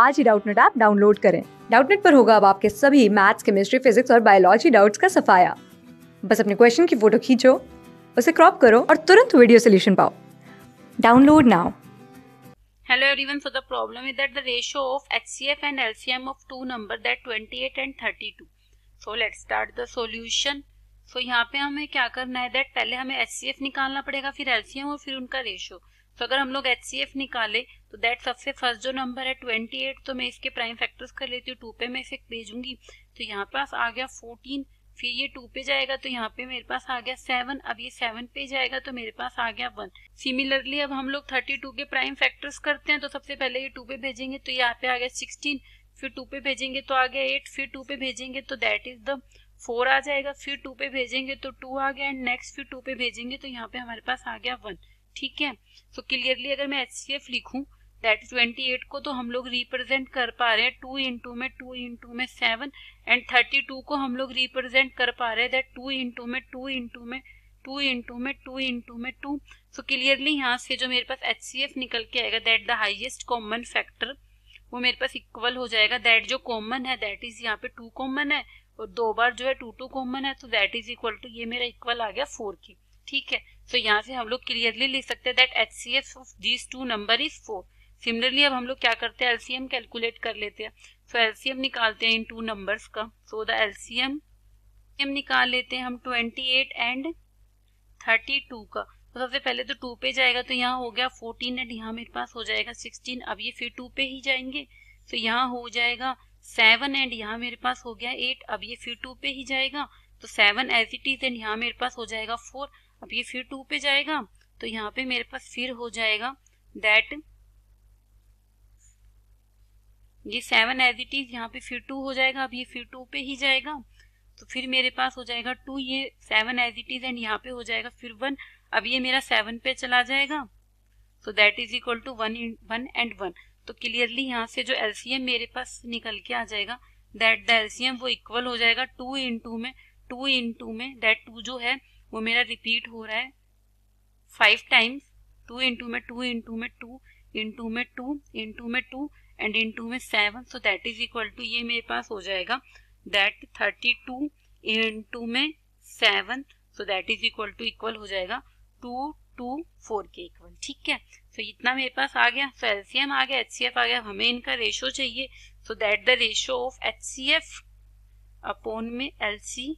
आज ही Doubtnut app download करें डाउटनेट पर होगा अब आपके सभी मैथ्स केमिस्ट्री फिजिक्स और बायोलॉजी डाउट्स का सफाया बस अपने क्वेश्चन की फोटो खींचो उसे क्रॉप करो और तुरंत वीडियो सोल्यूशन पाओ download now Hello everyone, so the problem is that the ratio of HCF and LCM of two number that 28 and 32. So let's start the solution. So यहाँ पे हमें क्या करना है दैट पहले हमें HCF निकालना पड़ेगा फिर LCM और फिर उनका रेशो तो अगर हम लोग एच सी एफ निकाले तो दैट सबसे फर्स्ट जो नंबर है ट्वेंटी एट तो मैं इसके प्राइम फैक्टर्स कर लेती हूँ टू पे मैं इसे भेजूंगी तो यहाँ पास आ गया फोर्टीन फिर ये टू पे जाएगा तो यहाँ पे मेरे पास आ गया सेवन अब ये सेवन पे जाएगा तो मेरे पास आ गया वन सिमिलरली अब हम लोग थर्टी टू के प्राइम फैक्टर्स करते हैं तो सबसे पहले ये टू पे भेजेंगे तो यहाँ पे आ गया सिक्सटीन फिर टू पे भेजेंगे तो आ गया एट फिर टू पे भेजेंगे तो दैट इज द फोर आ जाएगा फिर टू पे भेजेंगे तो टू आ गया एंड नेक्स्ट फिर टू पे भेजेंगे तो यहाँ पे हमारे पास आ गया वन ठीक है सो so, क्लियरली अगर मैं एच सी एफ लिखू दैट ट्वेंटी एट को तो हम लोग रिप्रेजेंट कर पा रहे हैं टू इंटू में टू इंटू में सेवन एंड थर्टी टू को हम लोग रिप्रेजेंट कर पा रहे हैं दैट टू इंटू में टू इंटू में टू इंटू में टू इंटू में टू सो क्लियरली यहाँ से जो मेरे पास एच सी एफ निकल के आएगा that the highest common factor वो मेरे पास इक्वल हो जाएगा दैट जो कॉमन है दैट इज यहाँ पे टू कॉमन है और दो बार जो है टू टू कॉमन है तो दैट इज इक्वल टू ये मेरा इक्वल आ गया फोर के ठीक है सो so, यहाँ से हम लोग क्लियरली लिख सकते हैं that H of these two number is four similarly अब हम लोग क्या करते हैं एलसीएम कैलकुलेट कर लेते हैं सो so, एलसीएम निकालते हैं इन टू नंबर्स का सो द एलसीएम एम निकाल लेते हैं हम twenty eight and thirty two का तो सबसे पहले तो टू पे जाएगा तो यहाँ हो गया फोर्टीन एंड यहाँ मेरे पास हो जाएगा सिक्सटीन अब ये फिर टू पे ही जाएंगे तो यहाँ हो जाएगा सेवन एंड यहाँ मेरे पास हो गया एट अब ये फिर टू पे ही जाएगा तो seven as it is and यहाँ मेरे पास हो जाएगा फोर अब ये फिर टू पे जाएगा तो यहाँ पे मेरे पास फिर हो जाएगा दैट ये सेवन एज इट इज यहाँ पे फिर टू हो जाएगा अब ये फिर टू पे ही जाएगा तो फिर मेरे पास हो जाएगा टू ये seven as it is and यहाँ पे हो जाएगा फिर वन अब ये मेरा सेवन पे चला जाएगा so that is equal to one one and one तो क्लियरली तो यहाँ से जो एलसीएम मेरे पास निकल के आ जाएगा दैट द एलसीएम वो इक्वल हो जाएगा टू इन टू में टू इन टू में दैट टू जो है वो मेरा रिपीट हो रहा है फाइव टाइम्स टू इंटू में टू इंटू में टू इंटू में टू इंटू में टू एंड इंटू में seven so that is equal to ये मेरे पास हो जाएगा दैट थर्टी टू इंटू में seven so that is equal to equal हो जाएगा टू टू फोर के इक्वल ठीक है सो so, इतना मेरे पास आ गया सो so, एलसीएम आ गया एचसीएफ आ गया हमें इनका रेशो चाहिए so that the ratio of HCF upon में एलसी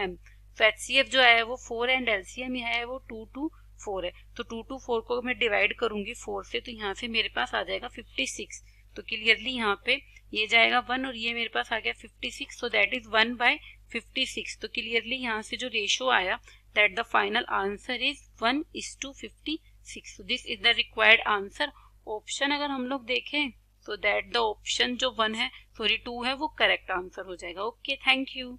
एम तो एच सी एफ जो है वो four and L C M है वो टू टू फोर है तो टू टू फोर को मैं डिवाइड करूंगी फोर से तो यहाँ से मेरे पास आ जाएगा फिफ्टी सिक्स तो क्लियरली यहाँ पे ये जाएगा वन और ये मेरे पास आ गया फिफ्टी सिक्स तो that is one by fifty six तो क्लियरली यहाँ से जो रेशो आया that the final answer is one is to fifty six this is the required answer option अगर हम लोग देखें तो दैट द ऑप्शन जो वन है सॉरी टू है वो करेक्ट आंसर हो जाएगा ओके थैंक यू